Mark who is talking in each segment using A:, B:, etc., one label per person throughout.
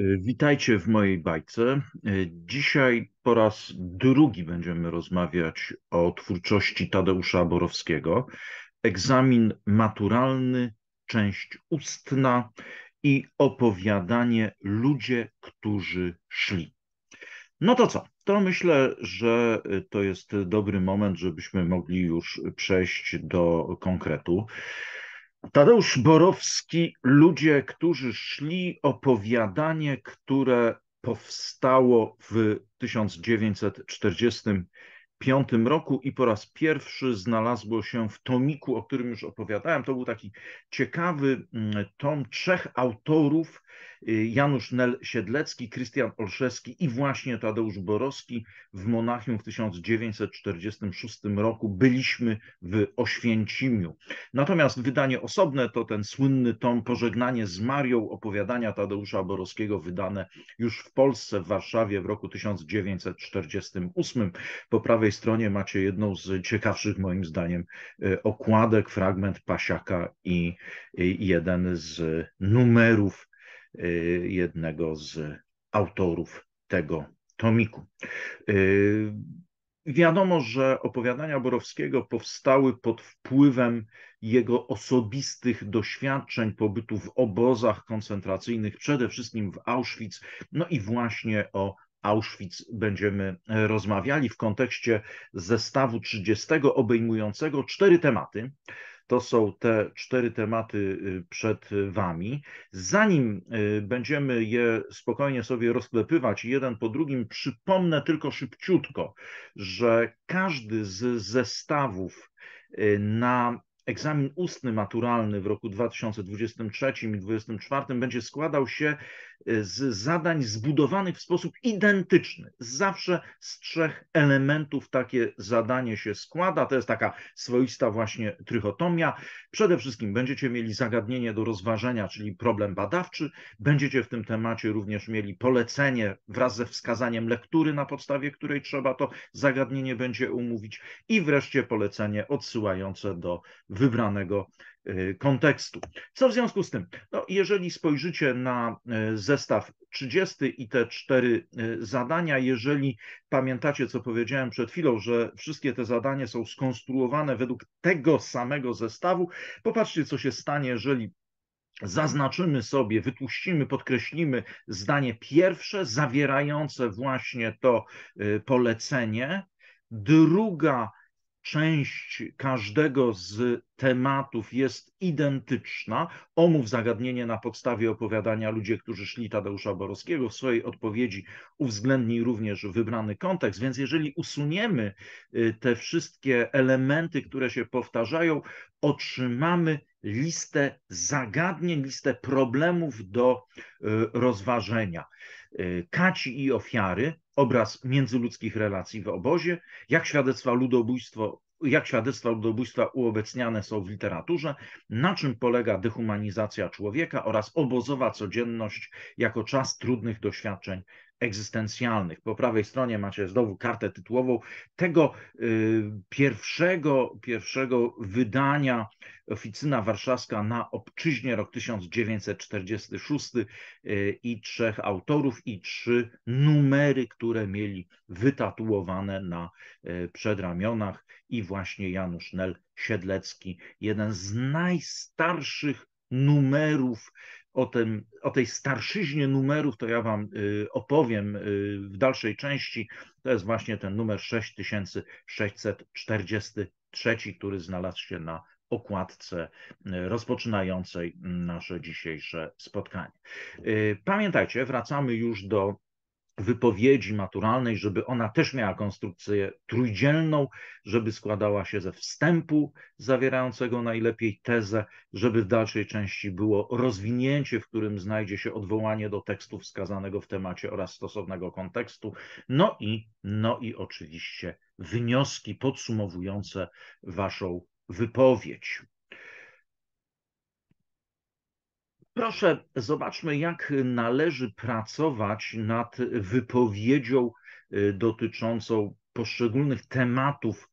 A: Y, witajcie w mojej bajce. Y, dzisiaj po raz drugi będziemy rozmawiać o twórczości Tadeusza Borowskiego. Egzamin maturalny, część ustna i opowiadanie Ludzie, którzy szli. No to co? To myślę, że y, to jest dobry moment, żebyśmy mogli już przejść do konkretu. Tadeusz Borowski, ludzie, którzy szli, opowiadanie, które powstało w roku. 1995 roku i po raz pierwszy znalazło się w tomiku, o którym już opowiadałem. To był taki ciekawy mm, tom trzech autorów, y, Janusz Nel Siedlecki, Krystian Olszewski i właśnie Tadeusz Borowski w Monachium w 1946 roku byliśmy w Oświęcimiu. Natomiast wydanie osobne to ten słynny tom Pożegnanie z Marią opowiadania Tadeusza Borowskiego wydane już w Polsce w Warszawie w roku 1948. Po prawej drugiej stronie macie jedną z ciekawszych, moim zdaniem, e, okładek, fragment pasiaka i jeden z numerów e, jednego z autorów tego tomiku. E, wiadomo, że opowiadania Borowskiego powstały pod wpływem jego osobistych doświadczeń pobytu w obozach koncentracyjnych, przede wszystkim w Auschwitz, no i właśnie o Auschwitz będziemy e, rozmawiali w kontekście zestawu 30 obejmującego cztery tematy. To są te cztery tematy y, przed y, Wami. Zanim y, będziemy je spokojnie sobie rozklepywać jeden po drugim, przypomnę tylko szybciutko, że każdy z zestawów na egzamin ustny maturalny w roku 2023 i 2024 będzie składał się Y, z zadań zbudowanych w sposób identyczny. Zawsze z trzech elementów takie zadanie się składa. To jest taka swoista właśnie trychotomia. Przede wszystkim będziecie mieli zagadnienie do rozważenia, czyli problem badawczy. Będziecie w tym temacie również mieli polecenie wraz ze wskazaniem lektury, na podstawie której trzeba to zagadnienie będzie umówić i wreszcie polecenie odsyłające do wybranego Y, kontekstu. Co w związku z tym? No, jeżeli spojrzycie na y, zestaw 30 i te cztery y, zadania, jeżeli pamiętacie, co powiedziałem przed chwilą, że wszystkie te zadania są skonstruowane według tego samego zestawu, popatrzcie, co się stanie, jeżeli zaznaczymy sobie, wypuścimy, podkreślimy zdanie pierwsze zawierające właśnie to polecenie, druga część każdego z tematów jest identyczna. Omów zagadnienie na podstawie opowiadania Ludzie, którzy szli Tadeusza Borowskiego. W swojej odpowiedzi uwzględni również wybrany kontekst, więc jeżeli usuniemy y, te wszystkie elementy, które się powtarzają, otrzymamy listę zagadnień, listę problemów do y, rozważenia. Y, kaci i ofiary, obraz międzyludzkich relacji w obozie, jak świadectwa ludobójstwo jak świadectwa ludobójstwa uobecniane są w literaturze, na czym polega dehumanizacja człowieka oraz obozowa codzienność jako czas trudnych doświadczeń egzystencjalnych. Po prawej stronie macie znowu kartę tytułową tego y, pierwszego, pierwszego wydania Oficyna Warszawska na obczyźnie rok 1946 y, i trzech autorów i trzy numery, które mieli wytatuowane na y, przedramionach i właśnie Janusz Nel Siedlecki, jeden z najstarszych numerów o, tym, o tej starszyźnie numerów to ja Wam y, opowiem y, w dalszej części. To jest właśnie ten numer 6643, który znalazł się na okładce y, rozpoczynającej nasze dzisiejsze spotkanie. Pamiętajcie, wracamy już do wypowiedzi maturalnej, żeby ona też miała konstrukcję trójdzielną, żeby składała się ze wstępu zawierającego najlepiej tezę, żeby w dalszej części było rozwinięcie, w którym znajdzie się odwołanie do tekstu wskazanego w temacie oraz stosownego kontekstu, no i, no i oczywiście wnioski podsumowujące waszą wypowiedź. Proszę, zobaczmy, jak należy pracować nad wypowiedzią y, dotyczącą poszczególnych tematów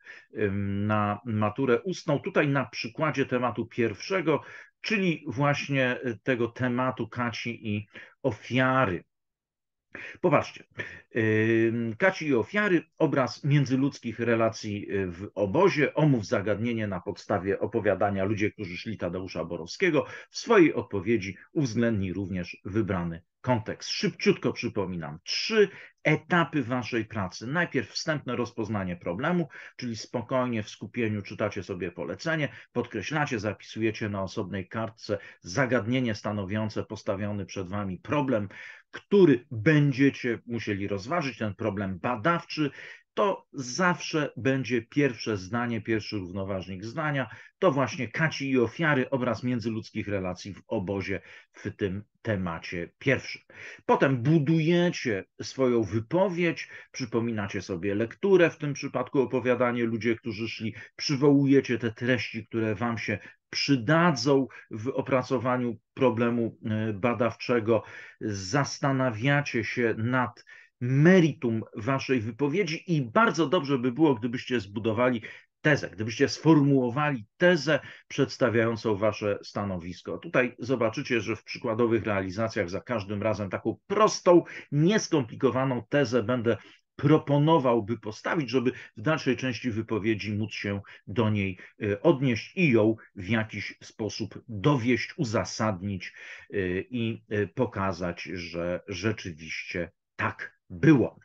A: na maturę ustną. Tutaj na przykładzie tematu pierwszego, czyli właśnie tego tematu Kaci i ofiary. Popatrzcie. Kaci i ofiary, obraz międzyludzkich relacji y, w obozie, omów zagadnienie na podstawie opowiadania ludzie, którzy szli Tadeusza Borowskiego. W swojej odpowiedzi uwzględni również wybrany kontekst. Szybciutko przypominam, trzy etapy waszej pracy. Najpierw wstępne rozpoznanie problemu, czyli spokojnie w skupieniu czytacie sobie polecenie, podkreślacie, zapisujecie na osobnej kartce zagadnienie stanowiące postawiony przed wami problem, który będziecie musieli rozważyć, ten problem badawczy, to zawsze będzie pierwsze zdanie, pierwszy równoważnik zdania. To właśnie Kaci i ofiary, obraz międzyludzkich relacji w obozie w tym temacie pierwszy. Potem budujecie swoją wypowiedź, przypominacie sobie lekturę, w tym przypadku opowiadanie ludzie, którzy szli, przywołujecie te treści, które wam się przydadzą w opracowaniu problemu e, badawczego. Zastanawiacie się nad meritum waszej wypowiedzi i bardzo dobrze by było, gdybyście zbudowali tezę, gdybyście sformułowali tezę przedstawiającą wasze stanowisko. Tutaj zobaczycie, że w przykładowych realizacjach za każdym razem taką prostą, nieskomplikowaną tezę będę proponowałby postawić, żeby w dalszej części wypowiedzi móc się do niej y, odnieść i ją w jakiś sposób dowieść, uzasadnić y, i y, pokazać, że rzeczywiście tak było.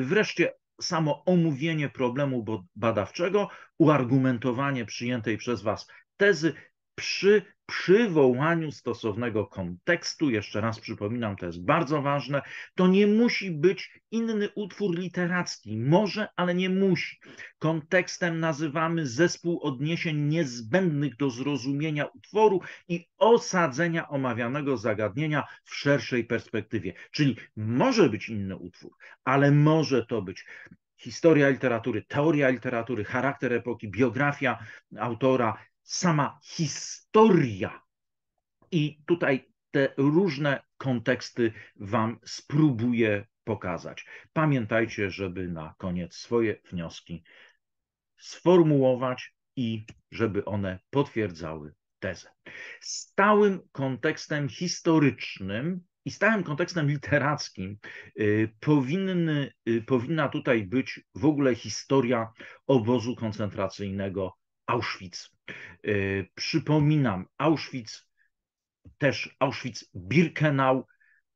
A: Wreszcie samo omówienie problemu badawczego, uargumentowanie przyjętej przez Was tezy przy przywołaniu stosownego kontekstu, jeszcze raz przypominam, to jest bardzo ważne, to nie musi być inny utwór literacki. Może, ale nie musi. Kontekstem nazywamy zespół odniesień niezbędnych do zrozumienia utworu i osadzenia omawianego zagadnienia w szerszej perspektywie. Czyli może być inny utwór, ale może to być historia literatury, teoria literatury, charakter epoki, biografia autora, sama historia. I tutaj te różne konteksty Wam spróbuję pokazać. Pamiętajcie, żeby na koniec swoje wnioski sformułować i żeby one potwierdzały tezę. Stałym kontekstem historycznym i stałym kontekstem literackim y, powinny, y, powinna tutaj być w ogóle historia obozu koncentracyjnego Auschwitz. E, przypominam, Auschwitz, też Auschwitz-Birkenau,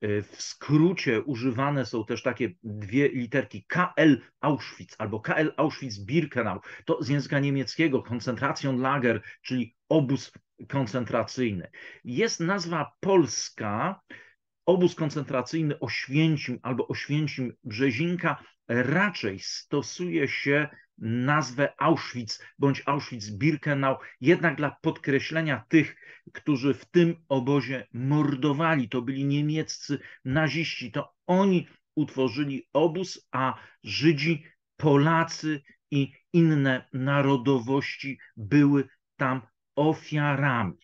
A: e, w skrócie używane są też takie dwie literki KL Auschwitz albo KL Auschwitz-Birkenau. To z języka niemieckiego Konzentracjonlager, czyli obóz koncentracyjny. Jest nazwa polska obóz koncentracyjny Oświęcim albo Oświęcim Brzezinka raczej stosuje się nazwę Auschwitz bądź Auschwitz-Birkenau, jednak dla podkreślenia tych, którzy w tym obozie mordowali. To byli niemieccy naziści, to oni utworzyli obóz, a Żydzi, Polacy i inne narodowości były tam ofiarami.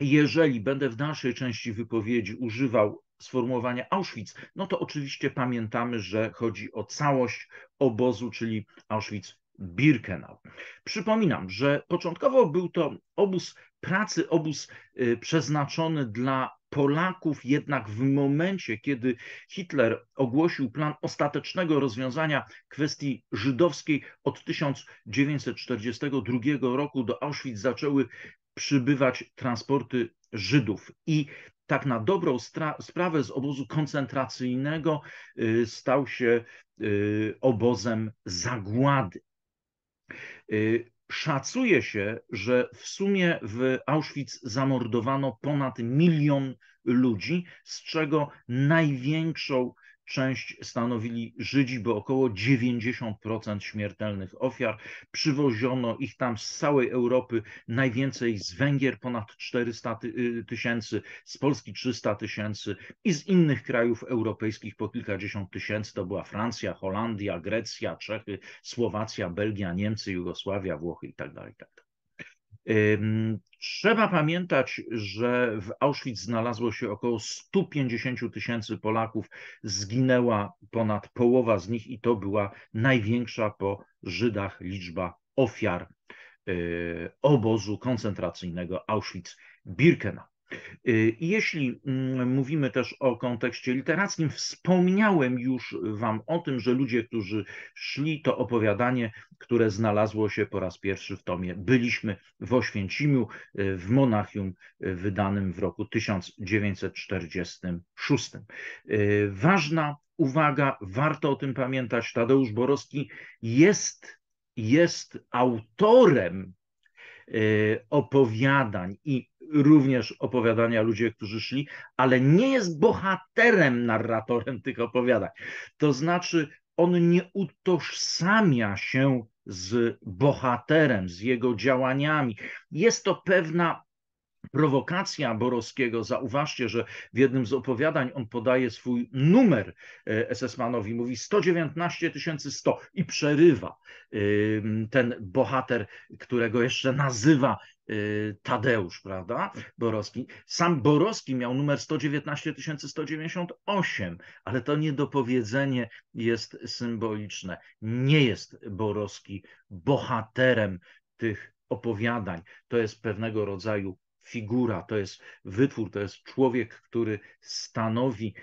A: Jeżeli będę w dalszej części wypowiedzi używał sformułowania Auschwitz, no to oczywiście pamiętamy, że chodzi o całość obozu, czyli Auschwitz-Birkenau. Przypominam, że początkowo był to obóz pracy, obóz y, przeznaczony dla Polaków, jednak w momencie, kiedy Hitler ogłosił plan ostatecznego rozwiązania kwestii żydowskiej od 1942 roku do Auschwitz zaczęły przybywać transporty Żydów. I tak na dobrą sprawę z obozu koncentracyjnego y, stał się y, obozem zagłady. Y, szacuje się, że w sumie w Auschwitz zamordowano ponad milion ludzi, z czego największą część stanowili Żydzi, bo około 90% śmiertelnych ofiar. Przywoziono ich tam z całej Europy, najwięcej z Węgier ponad 400 y, tysięcy, z Polski 300 tysięcy i z innych krajów europejskich po kilkadziesiąt tysięcy. To była Francja, Holandia, Grecja, Czechy, Słowacja, Belgia, Niemcy, Jugosławia, Włochy itd. Tak itd. Tak Trzeba pamiętać, że w Auschwitz znalazło się około 150 tysięcy Polaków, zginęła ponad połowa z nich i to była największa po Żydach liczba ofiar y, obozu koncentracyjnego Auschwitz-Birkenau. Y, I jeśli mm, mówimy też o kontekście literackim, wspomniałem już Wam o tym, że ludzie, którzy szli, to opowiadanie, które znalazło się po raz pierwszy w tomie Byliśmy w Oświęcimiu, y, w Monachium, y, wydanym w roku 1946. Ważna uwaga, warto o tym pamiętać, Tadeusz Borowski jest, jest autorem opowiadań i również opowiadania ludzie, którzy szli, ale nie jest bohaterem, narratorem tych opowiadań. To znaczy, on nie utożsamia się z bohaterem, z jego działaniami. Jest to pewna prowokacja Borowskiego. Zauważcie, że w jednym z opowiadań on podaje swój numer e, SS-manowi, mówi 119 100 i przerywa ten bohater, którego jeszcze nazywa Y, Tadeusz, prawda, Borowski. Sam Borowski miał numer 119 198, ale to niedopowiedzenie jest symboliczne. Nie jest Borowski bohaterem tych opowiadań. To jest pewnego rodzaju figura, to jest wytwór, to jest człowiek, który stanowi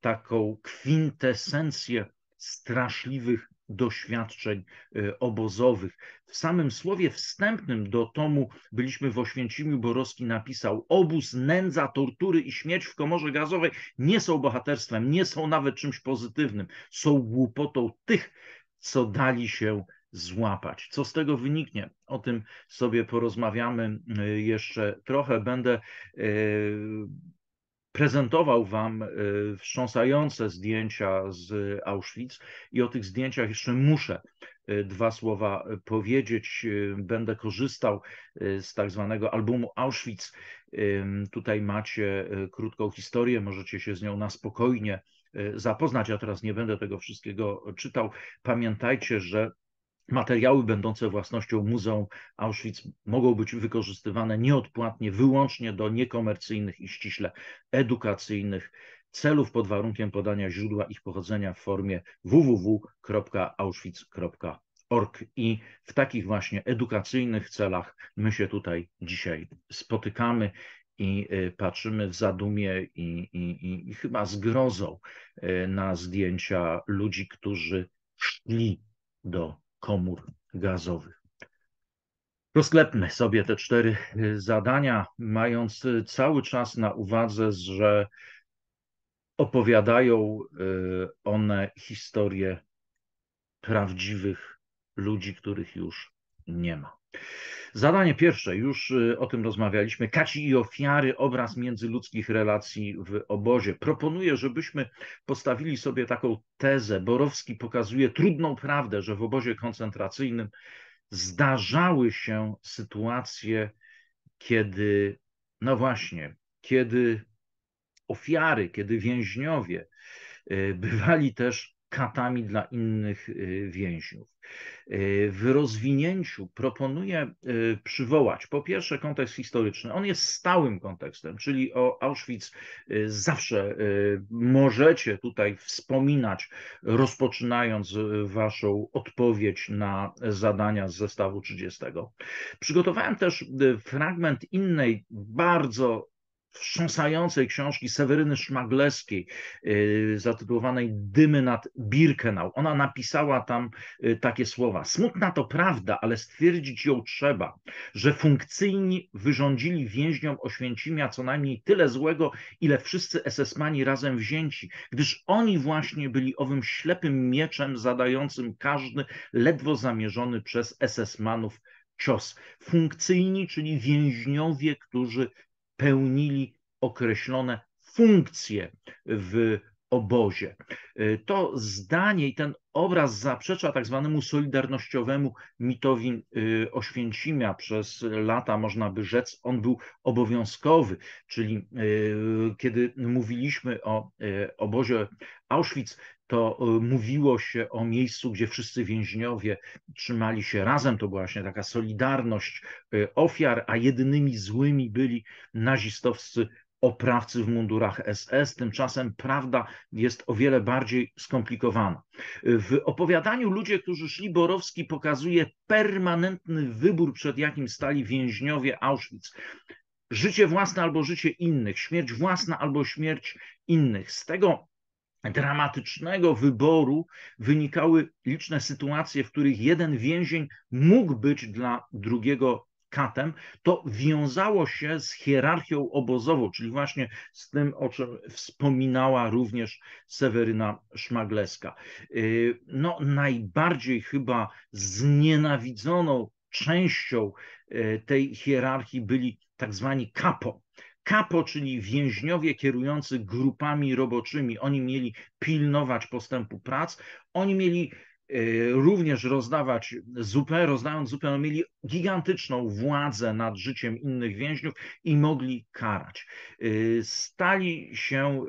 A: taką kwintesencję straszliwych doświadczeń y, obozowych. W samym słowie wstępnym do tomu byliśmy w Oświęcimiu, Borowski napisał obóz, nędza, tortury i śmierć w komorze gazowej nie są bohaterstwem, nie są nawet czymś pozytywnym, są głupotą tych, co dali się złapać. Co z tego wyniknie? O tym sobie porozmawiamy y, jeszcze trochę. Będę y, prezentował wam y, wstrząsające zdjęcia z Auschwitz i o tych zdjęciach jeszcze muszę y, dwa słowa y, powiedzieć. Będę korzystał z tak zwanego albumu Auschwitz. Tutaj macie krótką historię, możecie się z nią na spokojnie zapoznać. Ja teraz nie będę tego wszystkiego czytał. Pamiętajcie, że Materiały będące własnością Muzeum Auschwitz mogą być wykorzystywane nieodpłatnie, wyłącznie do niekomercyjnych i ściśle edukacyjnych celów pod warunkiem podania źródła ich pochodzenia w formie www.auschwitz.org. I w takich właśnie edukacyjnych celach my się tutaj dzisiaj spotykamy i y, patrzymy w zadumie i, i, i chyba zgrozą y, na zdjęcia ludzi, którzy szli do komór gazowych. Rozklepmy sobie te cztery y, zadania, mając y, cały czas na uwadze, że opowiadają y, one historię prawdziwych ludzi, których już nie ma. Zadanie pierwsze, już y, o tym rozmawialiśmy, Kaci i ofiary, obraz międzyludzkich relacji w obozie. Proponuję, żebyśmy postawili sobie taką tezę. Borowski pokazuje trudną prawdę, że w obozie koncentracyjnym zdarzały się sytuacje, kiedy, no właśnie, kiedy ofiary, kiedy więźniowie y, bywali też katami dla innych y, więźniów. Y, w rozwinięciu proponuję y, przywołać po pierwsze kontekst historyczny. On jest stałym kontekstem, czyli o Auschwitz y, zawsze możecie tutaj wspominać, rozpoczynając waszą odpowiedź na zadania z zestawu 30. Przygotowałem też fragment innej bardzo wstrząsającej książki Seweryny Szmagleskiej y, zatytułowanej Dymy nad Birkenau. Ona napisała tam y, takie słowa. Smutna to prawda, ale stwierdzić ją trzeba, że funkcyjni wyrządzili więźniom Oświęcimia co najmniej tyle złego, ile wszyscy SS-mani razem wzięci, gdyż oni właśnie byli owym ślepym mieczem zadającym każdy ledwo zamierzony przez SS-manów cios. Funkcyjni, czyli więźniowie, którzy pełnili określone funkcje w obozie. Y, to zdanie i ten obraz zaprzecza tak zwanemu solidarnościowemu mitowi y, Oświęcimia. Przez lata można by rzec, on był obowiązkowy, czyli y, kiedy mówiliśmy o obozie Auschwitz, to e, mówiło się o miejscu, gdzie wszyscy więźniowie trzymali się razem. To była właśnie taka solidarność e, ofiar, a jedynymi złymi byli nazistowscy oprawcy w mundurach SS. Tymczasem prawda jest o wiele bardziej skomplikowana. E, w opowiadaniu Ludzie, którzy szli, Borowski pokazuje permanentny wybór, przed jakim stali więźniowie Auschwitz. Życie własne albo życie innych, śmierć własna albo śmierć innych. Z tego dramatycznego wyboru wynikały liczne sytuacje, w których jeden więzień mógł być dla drugiego katem, to wiązało się z hierarchią obozową, czyli właśnie z tym, o czym wspominała również Seweryna Szmagleska. Yy, no, najbardziej chyba znienawidzoną częścią yy, tej hierarchii byli tak zwani kapo, Kapo, czyli więźniowie kierujący grupami roboczymi, oni mieli pilnować postępu prac, oni mieli e, również rozdawać zupę, rozdając zupę, no mieli gigantyczną władzę nad życiem innych więźniów i mogli karać. E, stali się e,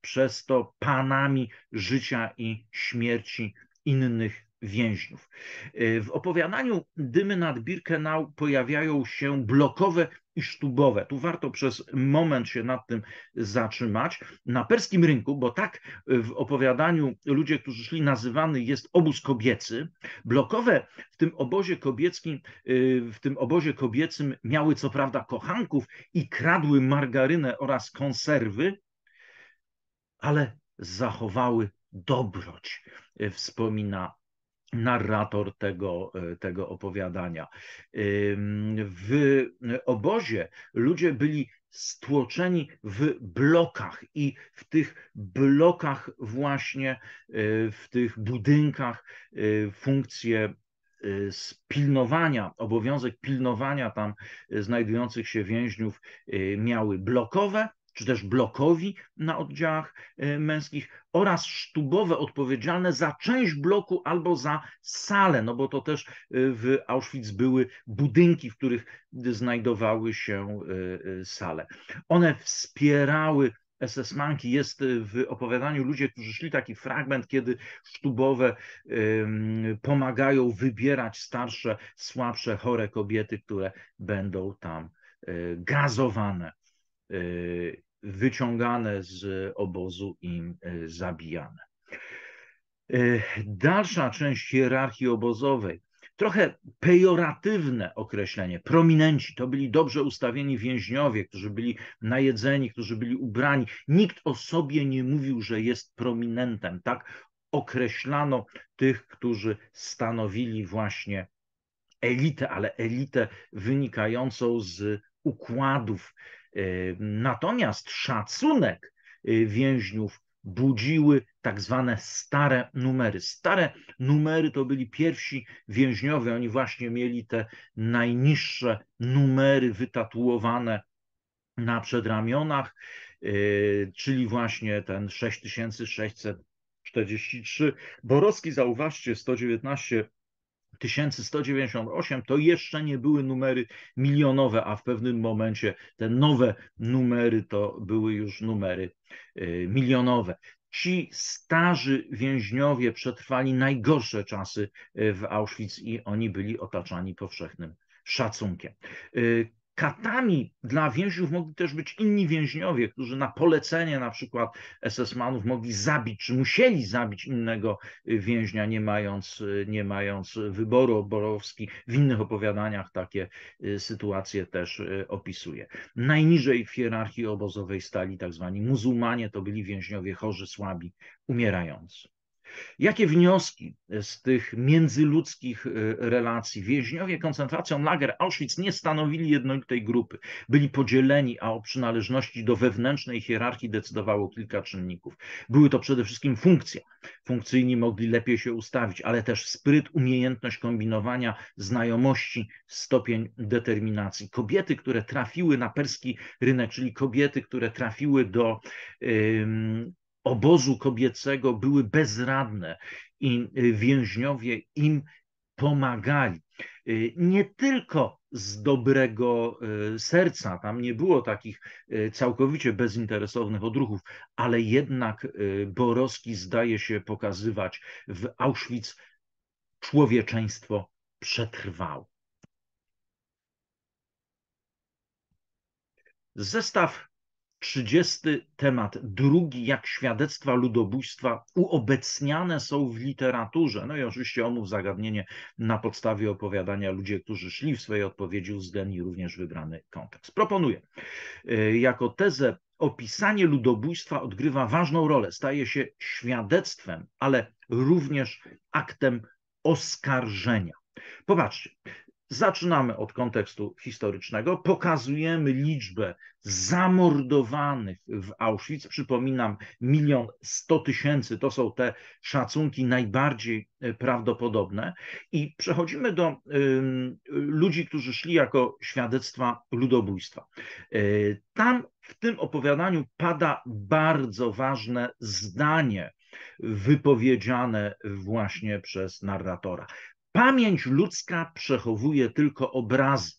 A: przez to panami życia i śmierci innych więźniów. E, w opowiadaniu Dymy nad Birkenau pojawiają się blokowe i sztubowe. Tu warto przez moment się nad tym zatrzymać. Na perskim rynku, bo tak e, w opowiadaniu ludzie, którzy szli, nazywany jest obóz kobiecy, blokowe w tym obozie kobieckim, e, w tym obozie kobiecym miały co prawda kochanków i kradły margarynę oraz konserwy, ale zachowały dobroć, wspomina narrator tego, e, tego opowiadania. W e, obozie ludzie byli stłoczeni w blokach i w tych blokach właśnie, e, w tych budynkach funkcje pilnowania, obowiązek pilnowania tam znajdujących się więźniów miały blokowe, czy też blokowi na oddziałach e, męskich oraz sztubowe odpowiedzialne za część bloku albo za salę, no bo to też e, w Auschwitz były budynki, w których znajdowały się e, sale. One wspierały SS-manki jest w opowiadaniu ludzie, którzy szli taki fragment, kiedy sztubowe pomagają wybierać starsze, słabsze, chore kobiety, które będą tam gazowane. Y, wyciągane z obozu i y, zabijane. Y, dalsza część hierarchii obozowej, trochę pejoratywne określenie, prominenci, to byli dobrze ustawieni więźniowie, którzy byli najedzeni, którzy byli ubrani. Nikt o sobie nie mówił, że jest prominentem, tak określano tych, którzy stanowili właśnie elitę, ale elitę wynikającą z układów E, natomiast szacunek e, więźniów budziły tak zwane stare numery. Stare numery to byli pierwsi więźniowie, oni właśnie mieli te najniższe numery wytatuowane na przedramionach, e, czyli właśnie ten 6643. Borowski, zauważcie, 119 1198 to jeszcze nie były numery milionowe, a w pewnym momencie te nowe numery to były już numery y, milionowe. Ci starzy więźniowie przetrwali najgorsze czasy y, w Auschwitz i oni byli otaczani powszechnym szacunkiem. Y, Katami dla więźniów mogli też być inni więźniowie, którzy na polecenie na przykład SS-manów mogli zabić, czy musieli zabić innego y, więźnia, nie mając, y, nie mając wyboru. Borowski w innych opowiadaniach takie y, sytuacje też opisuje. Najniżej w hierarchii obozowej stali tak zwani muzułmanie, to byli więźniowie chorzy, słabi, umierający. Jakie wnioski z tych międzyludzkich y, relacji? Więźniowie koncentracjonlager Auschwitz nie stanowili jednolitej grupy. Byli podzieleni, a o przynależności do wewnętrznej hierarchii decydowało kilka czynników. Były to przede wszystkim funkcje. Funkcyjni mogli lepiej się ustawić, ale też spryt, umiejętność kombinowania, znajomości, stopień determinacji. Kobiety, które trafiły na perski rynek, czyli kobiety, które trafiły do obozu kobiecego były bezradne i y, więźniowie im pomagali. Y, nie tylko z dobrego y, serca, tam nie było takich całkowicie bezinteresownych odruchów, ale jednak Borowski zdaje się pokazywać w Auschwitz człowieczeństwo przetrwało. Zestaw Trzydziesty temat, drugi jak świadectwa ludobójstwa uobecniane są w literaturze. No i oczywiście omów zagadnienie na podstawie opowiadania ludzie, którzy szli w swojej odpowiedzi uwzględni również wybrany kontekst. Proponuję y, jako tezę opisanie ludobójstwa odgrywa ważną rolę, staje się świadectwem, ale również aktem oskarżenia. Popatrzcie, Zaczynamy od kontekstu historycznego, pokazujemy liczbę zamordowanych w Auschwitz. Przypominam, milion sto tysięcy to są te szacunki najbardziej e, prawdopodobne. I przechodzimy do y, ludzi, którzy szli jako świadectwa ludobójstwa. Y, tam w tym opowiadaniu pada bardzo ważne zdanie wypowiedziane właśnie przez narratora. Pamięć ludzka przechowuje tylko obrazy.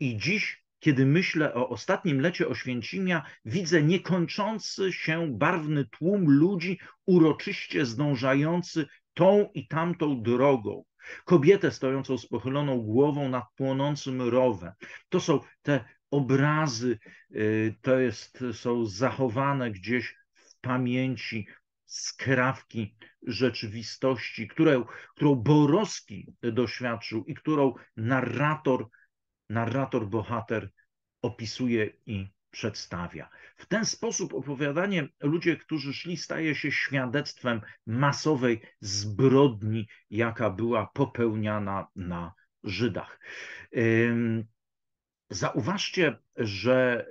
A: I dziś, kiedy myślę o ostatnim lecie Oświęcimia, widzę niekończący się barwny tłum ludzi uroczyście zdążający tą i tamtą drogą. Kobietę stojącą z pochyloną głową nad płonącym rowem. To są te obrazy, y, to jest, są zachowane gdzieś w pamięci skrawki rzeczywistości, którą, którą Borowski doświadczył i którą narrator, narrator, bohater opisuje i przedstawia. W ten sposób opowiadanie ludzie, którzy szli, staje się świadectwem masowej zbrodni, jaka była popełniana na Żydach. Zauważcie że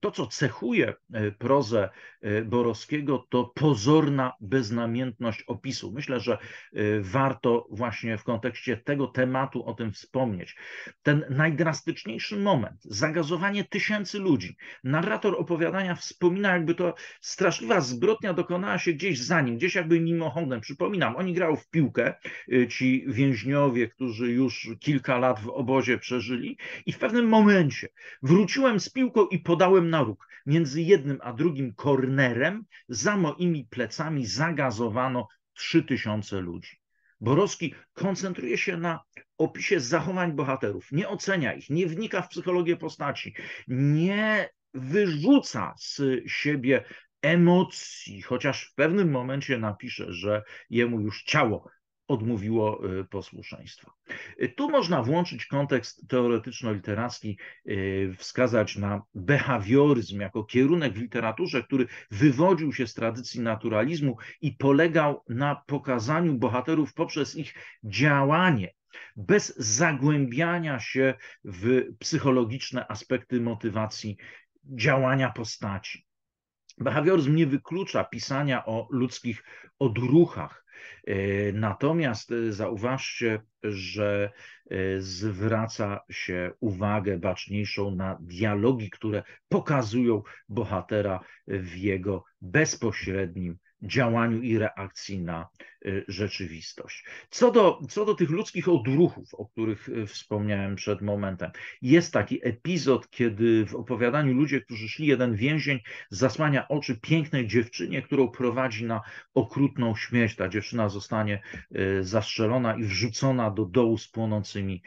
A: to, co cechuje y, prozę y, Borowskiego, to pozorna beznamiętność opisu. Myślę, że y, warto właśnie w kontekście tego tematu o tym wspomnieć. Ten najdrastyczniejszy moment, zagazowanie tysięcy ludzi. Narrator opowiadania wspomina, jakby to straszliwa zbrodnia dokonała się gdzieś za nim, gdzieś jakby mimochodem. Przypominam, oni grają w piłkę, ci więźniowie, którzy już kilka lat w obozie przeżyli i w pewnym momencie w Wróciłem z piłką i podałem na róg. Między jednym a drugim kornerem za moimi plecami zagazowano 3000 ludzi. Borowski koncentruje się na opisie zachowań bohaterów, nie ocenia ich, nie wnika w psychologię postaci, nie wyrzuca z siebie emocji, chociaż w pewnym momencie napisze, że jemu już ciało odmówiło y, posłuszeństwa. Y, tu można włączyć kontekst teoretyczno-literacki, y, wskazać na behawioryzm jako kierunek w literaturze, który wywodził się z tradycji naturalizmu i polegał na pokazaniu bohaterów poprzez ich działanie, bez zagłębiania się w psychologiczne aspekty motywacji działania postaci. Behawioryzm nie wyklucza pisania o ludzkich odruchach, E, natomiast e, zauważcie, że e, zwraca się uwagę baczniejszą na dialogi, które pokazują bohatera w jego bezpośrednim działaniu i reakcji na E, rzeczywistość. Co do, co do tych ludzkich odruchów, o których e, wspomniałem przed momentem, jest taki epizod, kiedy w opowiadaniu ludzie, którzy szli, jeden więzień zasłania oczy pięknej dziewczynie, którą prowadzi na okrutną śmierć. Ta dziewczyna zostanie e, zastrzelona i wrzucona do dołu z płonącymi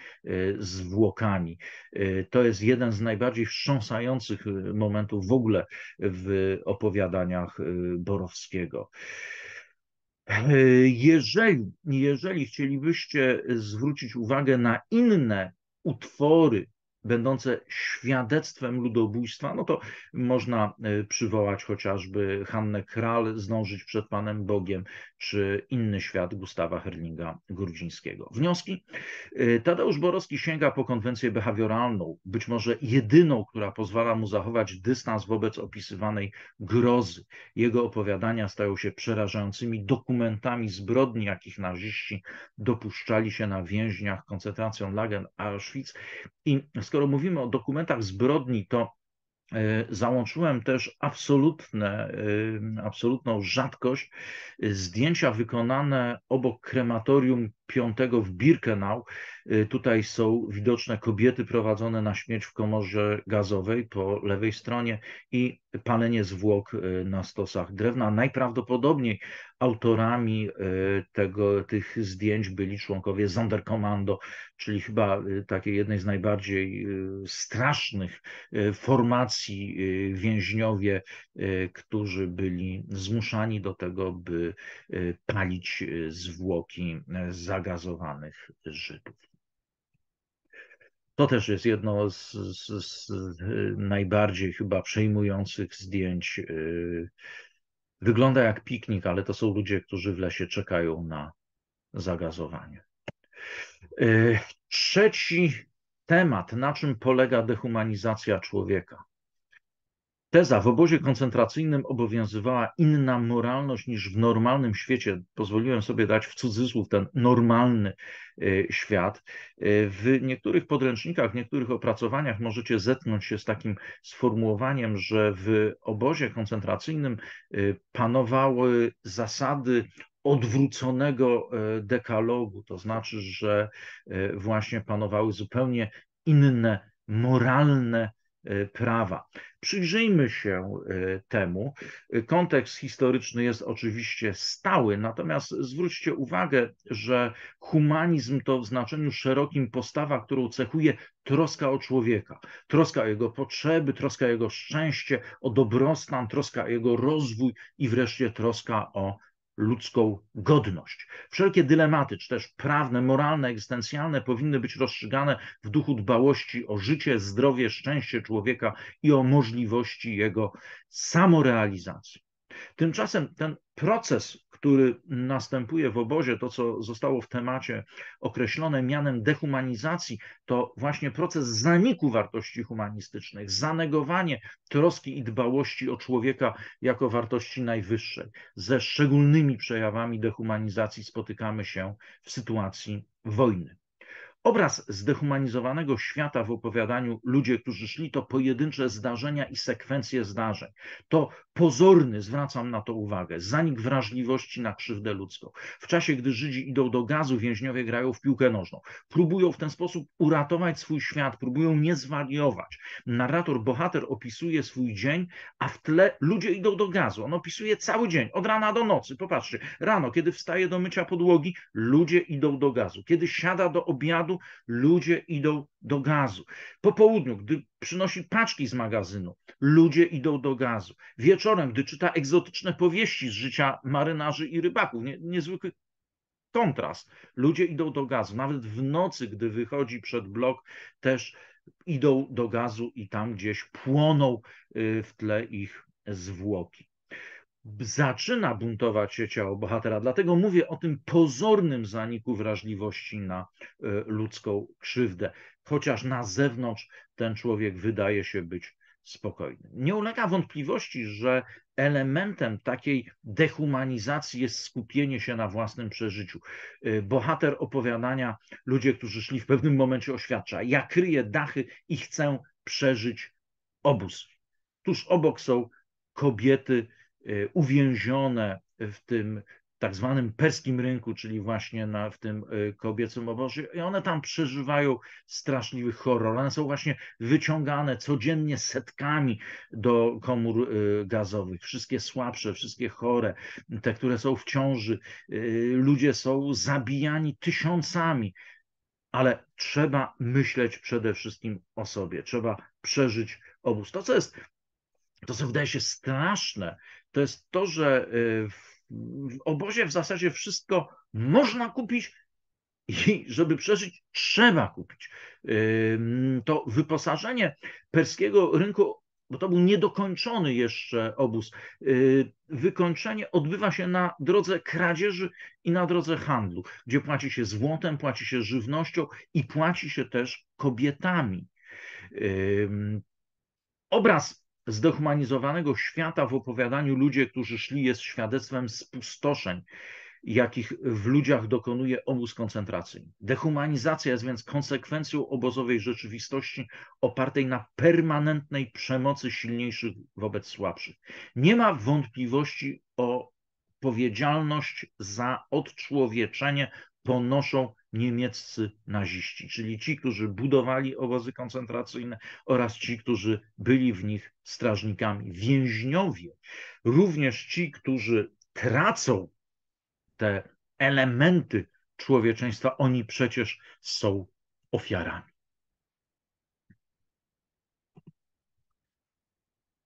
A: zwłokami. To jest jeden z najbardziej wstrząsających momentów w ogóle w opowiadaniach Borowskiego. E, jeżeli, jeżeli chcielibyście zwrócić uwagę na inne utwory będące świadectwem ludobójstwa, no to można e, przywołać chociażby Hannę Kral, Zdążyć przed Panem Bogiem, czy Inny Świat Gustawa Herlinga Grudzińskiego. Wnioski? E, Tadeusz Borowski sięga po konwencję behawioralną, być może jedyną, która pozwala mu zachować dystans wobec opisywanej grozy. Jego opowiadania stają się przerażającymi dokumentami zbrodni, jakich naziści dopuszczali się na więźniach koncentracją Lagen Auschwitz i skoro mówimy o dokumentach zbrodni, to e, załączyłem też absolutne, e, absolutną rzadkość e, zdjęcia wykonane obok krematorium 5 w Birkenau. Y, tutaj są widoczne kobiety prowadzone na śmierć w komorze gazowej po lewej stronie i palenie zwłok y, na stosach drewna. Najprawdopodobniej autorami y, tego, tych zdjęć byli członkowie Sonderkommando, czyli chyba takiej jednej z najbardziej strasznych formacji więźniowie, którzy byli zmuszani do tego, by palić zwłoki za zagazowanych Żydów. To też jest jedno z, z, z najbardziej chyba przejmujących zdjęć. Y, wygląda jak piknik, ale to są ludzie, którzy w lesie czekają na zagazowanie. Y, trzeci temat, na czym polega dehumanizacja człowieka. Teza w obozie koncentracyjnym obowiązywała inna moralność niż w normalnym świecie. Pozwoliłem sobie dać w cudzysłów ten normalny y, świat. Y, w niektórych podręcznikach, w niektórych opracowaniach możecie zetknąć się z takim sformułowaniem, że w obozie koncentracyjnym y, panowały zasady odwróconego dekalogu, to znaczy, że właśnie panowały zupełnie inne moralne E, prawa. Przyjrzyjmy się e, temu. Kontekst historyczny jest oczywiście stały, natomiast zwróćcie uwagę, że humanizm to w znaczeniu szerokim postawa, którą cechuje troska o człowieka, troska o jego potrzeby, troska o jego szczęście, o dobrostan, troska o jego rozwój i wreszcie troska o ludzką godność. Wszelkie dylematy, czy też prawne, moralne, egzystencjalne, powinny być rozstrzygane w duchu dbałości o życie, zdrowie, szczęście człowieka i o możliwości jego samorealizacji. Tymczasem ten proces który następuje w obozie, to co zostało w temacie określone mianem dehumanizacji, to właśnie proces zaniku wartości humanistycznych, zanegowanie troski i dbałości o człowieka jako wartości najwyższej. Ze szczególnymi przejawami dehumanizacji spotykamy się w sytuacji wojny. Obraz zdehumanizowanego świata w opowiadaniu Ludzie, którzy szli, to pojedyncze zdarzenia i sekwencje zdarzeń. To pozorny, zwracam na to uwagę, zanik wrażliwości na krzywdę ludzką. W czasie, gdy Żydzi idą do gazu, więźniowie grają w piłkę nożną. Próbują w ten sposób uratować swój świat, próbują nie zwariować. Narrator, bohater opisuje swój dzień, a w tle ludzie idą do gazu. On opisuje cały dzień, od rana do nocy. Popatrzcie, rano, kiedy wstaje do mycia podłogi, ludzie idą do gazu. Kiedy siada do obiadu, ludzie idą do gazu. Po południu, gdy przynosi paczki z magazynu, ludzie idą do gazu. Wieczorem, gdy czyta egzotyczne powieści z życia marynarzy i rybaków, nie, niezwykły kontrast, ludzie idą do gazu. Nawet w nocy, gdy wychodzi przed blok, też idą do gazu i tam gdzieś płoną y, w tle ich zwłoki. Zaczyna buntować się ciało bohatera, dlatego mówię o tym pozornym zaniku wrażliwości na y, ludzką krzywdę chociaż na zewnątrz ten człowiek wydaje się być spokojny, Nie ulega wątpliwości, że elementem takiej dehumanizacji jest skupienie się na własnym przeżyciu. Y, bohater opowiadania, ludzie, którzy szli w pewnym momencie oświadcza, ja kryję dachy i chcę przeżyć obóz. Tuż obok są kobiety y, uwięzione w tym tak zwanym perskim rynku, czyli właśnie na, w tym y, kobiecym obozie i one tam przeżywają straszliwy horror. One są właśnie wyciągane codziennie setkami do komór y, gazowych. Wszystkie słabsze, wszystkie chore, te, które są w ciąży. Y, ludzie są zabijani tysiącami. Ale trzeba myśleć przede wszystkim o sobie. Trzeba przeżyć obóz. To, co jest, to co wydaje się straszne, to jest to, że w w obozie w zasadzie wszystko można kupić i żeby przeżyć, trzeba kupić. To wyposażenie perskiego rynku, bo to był niedokończony jeszcze obóz, y, wykończenie odbywa się na drodze kradzieży i na drodze handlu, gdzie płaci się złotem, płaci się żywnością i płaci się też kobietami. Obraz zdehumanizowanego świata w opowiadaniu ludzie, którzy szli, jest świadectwem spustoszeń, jakich w ludziach dokonuje obóz koncentracyjny. Dehumanizacja jest więc konsekwencją obozowej rzeczywistości opartej na permanentnej przemocy silniejszych wobec słabszych. Nie ma wątpliwości o odpowiedzialność za odczłowieczenie ponoszą niemieccy naziści, czyli ci, którzy budowali obozy koncentracyjne oraz ci, którzy byli w nich strażnikami, więźniowie, również ci, którzy tracą te elementy człowieczeństwa, oni przecież są ofiarami.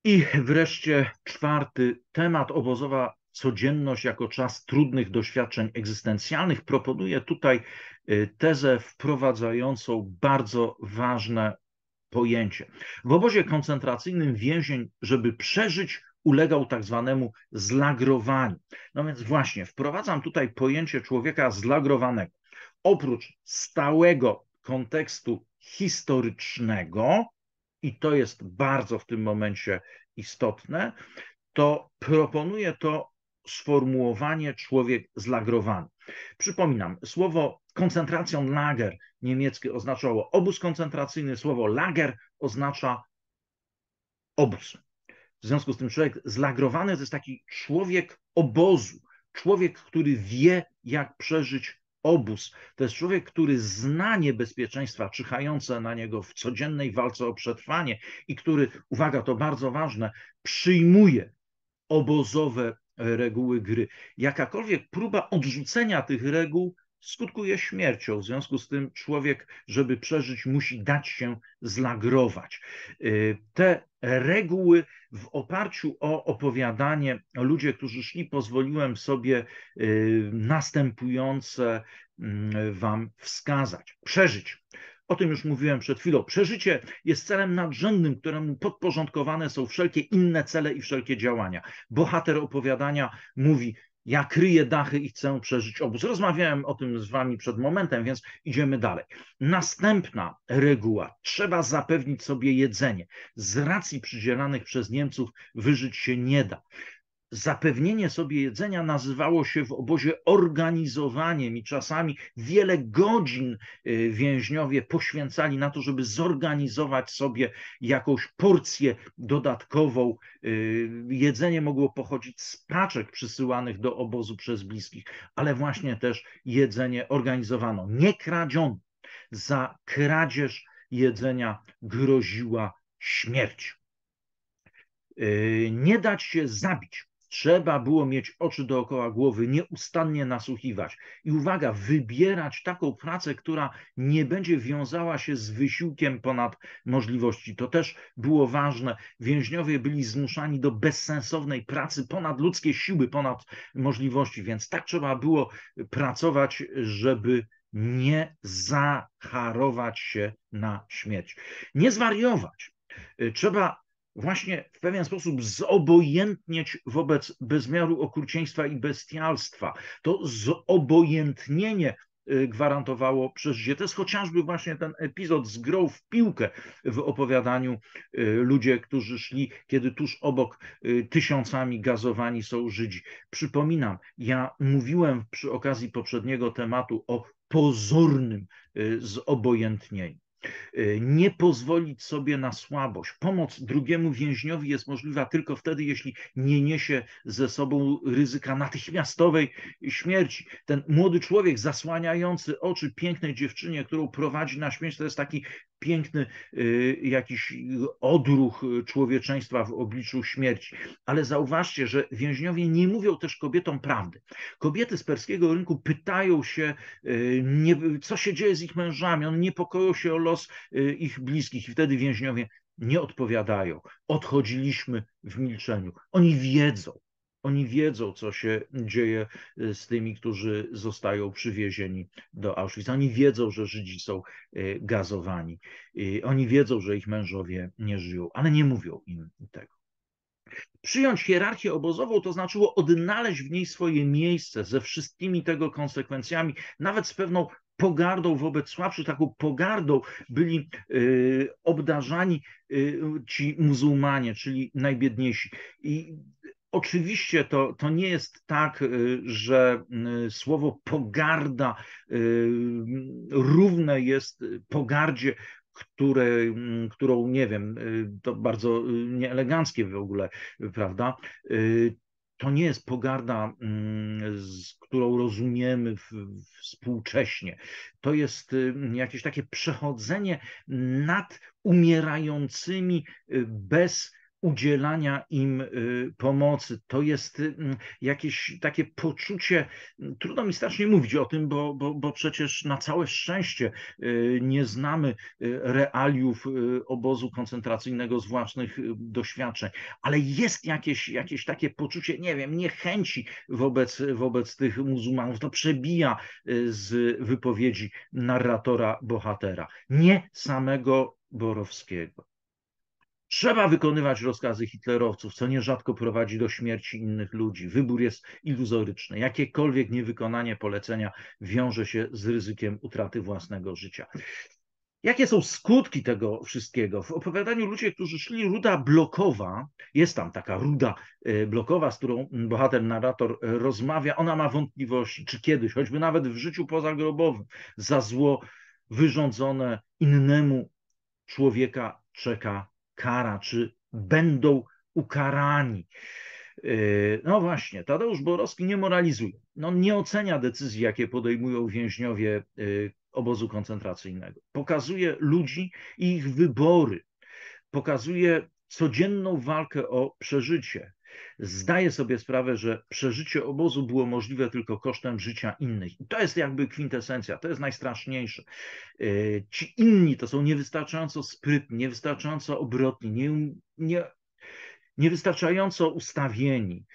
A: I wreszcie czwarty temat obozowa codzienność jako czas trudnych doświadczeń egzystencjalnych, Proponuję tutaj y, tezę wprowadzającą bardzo ważne pojęcie. W obozie koncentracyjnym więzień, żeby przeżyć, ulegał tak zwanemu zlagrowaniu. No więc właśnie, wprowadzam tutaj pojęcie człowieka zlagrowanego. Oprócz stałego kontekstu historycznego, i to jest bardzo w tym momencie istotne, to proponuje to sformułowanie człowiek zlagrowany. Przypominam, słowo koncentracją lager niemieckie oznaczało obóz koncentracyjny, słowo lager oznacza obóz. W związku z tym człowiek zlagrowany to jest taki człowiek obozu, człowiek, który wie, jak przeżyć obóz. To jest człowiek, który zna niebezpieczeństwa czyhające na niego w codziennej walce o przetrwanie i który, uwaga, to bardzo ważne, przyjmuje obozowe reguły gry. Jakakolwiek próba odrzucenia tych reguł skutkuje śmiercią. W związku z tym człowiek, żeby przeżyć, musi dać się zlagrować. Y, te reguły w oparciu o opowiadanie ludzie, którzy szli, pozwoliłem sobie y, następujące mm, wam wskazać. Przeżyć. O tym już mówiłem przed chwilą. Przeżycie jest celem nadrzędnym, któremu podporządkowane są wszelkie inne cele i wszelkie działania. Bohater opowiadania mówi: Ja kryję dachy i chcę przeżyć obóz. Rozmawiałem o tym z Wami przed momentem, więc idziemy dalej. Następna reguła: trzeba zapewnić sobie jedzenie. Z racji przydzielanych przez Niemców wyżyć się nie da zapewnienie sobie jedzenia nazywało się w obozie organizowaniem i czasami wiele godzin y, więźniowie poświęcali na to, żeby zorganizować sobie jakąś porcję dodatkową. Y, jedzenie mogło pochodzić z paczek przysyłanych do obozu przez bliskich, ale właśnie też jedzenie organizowano. Nie kradziono. Za kradzież jedzenia groziła śmierć. Y, nie dać się zabić Trzeba było mieć oczy dookoła głowy, nieustannie nasłuchiwać. I uwaga, wybierać taką pracę, która nie będzie wiązała się z wysiłkiem ponad możliwości. To też było ważne. Więźniowie byli zmuszani do bezsensownej pracy ponad ludzkie siły, ponad możliwości, więc tak trzeba było pracować, żeby nie zaharować się na śmierć. Nie zwariować. Trzeba właśnie w pewien sposób zobojętnieć wobec bezmiaru okrucieństwa i bestialstwa. To zobojętnienie y, gwarantowało przeżycie. To jest chociażby właśnie ten epizod z grą w piłkę w opowiadaniu y, ludzie, którzy szli, kiedy tuż obok y, tysiącami gazowani są Żydzi. Przypominam, ja mówiłem przy okazji poprzedniego tematu o pozornym zobojętnieniu. Y, nie pozwolić sobie na słabość. Pomoc drugiemu więźniowi jest możliwa tylko wtedy, jeśli nie niesie ze sobą ryzyka natychmiastowej śmierci. Ten młody człowiek zasłaniający oczy pięknej dziewczynie, którą prowadzi na śmierć, to jest taki piękny y, jakiś odruch człowieczeństwa w obliczu śmierci. Ale zauważcie, że więźniowie nie mówią też kobietom prawdy. Kobiety z perskiego rynku pytają się, y, co się dzieje z ich mężami, one niepokoją się o los y, ich bliskich i wtedy więźniowie nie odpowiadają. Odchodziliśmy w milczeniu. Oni wiedzą, oni wiedzą, co się dzieje y, z tymi, którzy zostają przywiezieni do Auschwitz. Oni wiedzą, że Żydzi są y, gazowani. Y, oni wiedzą, że ich mężowie nie żyją, ale nie mówią im tego. Przyjąć hierarchię obozową to znaczyło odnaleźć w niej swoje miejsce ze wszystkimi tego konsekwencjami, nawet z pewną pogardą wobec słabszych, taką pogardą byli obdarzani ci muzułmanie, czyli najbiedniejsi. I Oczywiście to, to nie jest tak, y, że y, słowo pogarda y, równe jest pogardzie, które, mm, którą, nie wiem, to bardzo nieeleganckie w ogóle, prawda? To nie jest pogarda, mm, z którą rozumiemy współcześnie. To jest jakieś takie przechodzenie nad umierającymi bez udzielania im y, pomocy. To jest y, mm, jakieś takie poczucie, mm, trudno mi strasznie mówić o tym, bo, bo, bo przecież na całe szczęście y, nie znamy realiów obozu koncentracyjnego z własnych doświadczeń, ale jest jakieś, jakieś takie poczucie, nie wiem, niechęci wobec, wobec tych muzułmanów. To przebija z wypowiedzi narratora, bohatera, nie samego Borowskiego. Trzeba wykonywać rozkazy hitlerowców, co nierzadko prowadzi do śmierci innych ludzi. Wybór jest iluzoryczny. Jakiekolwiek niewykonanie polecenia wiąże się z ryzykiem utraty własnego życia. Jakie są skutki tego wszystkiego? W opowiadaniu ludzie, którzy szli, ruda blokowa, jest tam taka ruda e, blokowa, z którą bohater, narrator rozmawia, ona ma wątpliwości, czy kiedyś, choćby nawet w życiu pozagrobowym, za zło wyrządzone innemu człowieka czeka kara, czy będą ukarani. Yy, no właśnie, Tadeusz Borowski nie moralizuje. No, nie ocenia decyzji, jakie podejmują więźniowie yy, obozu koncentracyjnego. Pokazuje ludzi i ich wybory. Pokazuje codzienną walkę o przeżycie. Zdaję sobie sprawę, że przeżycie obozu było możliwe tylko kosztem życia innych. I to jest jakby kwintesencja, to jest najstraszniejsze. E, ci inni to są niewystarczająco sprytni, niewystarczająco obrotni, nie, nie, niewystarczająco ustawieni.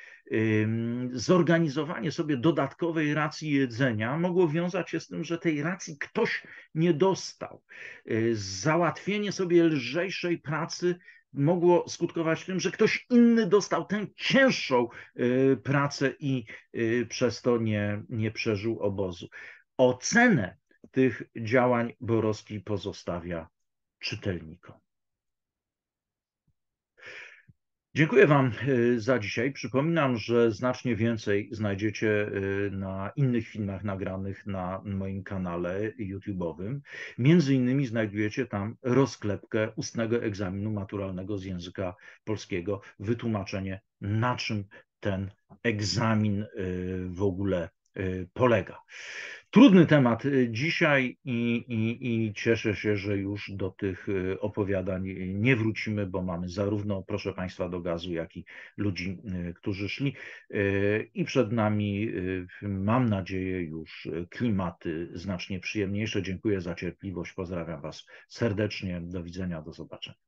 A: Zorganizowanie sobie dodatkowej racji jedzenia mogło wiązać się z tym, że tej racji ktoś nie dostał. E, załatwienie sobie lżejszej pracy mogło skutkować tym, że ktoś inny dostał tę cięższą e, pracę i e, przez to nie, nie przeżył obozu. Ocenę tych działań Borowski pozostawia czytelnikom. Dziękuję Wam y, za dzisiaj. Przypominam, że znacznie więcej znajdziecie y, na innych filmach nagranych na moim kanale YouTube'owym. Między innymi znajdujecie tam rozklepkę ustnego egzaminu maturalnego z języka polskiego, wytłumaczenie na czym ten egzamin y, w ogóle Y, polega. Trudny temat y, dzisiaj i, i, i, cieszę się, że już do tych y, opowiadań nie wrócimy, bo mamy zarówno, proszę Państwa, do gazu, jak i ludzi, którzy szli. I przed nami, mam nadzieję, już klimaty znacznie przyjemniejsze. Dziękuję za cierpliwość, pozdrawiam Was serdecznie, do widzenia, do zobaczenia.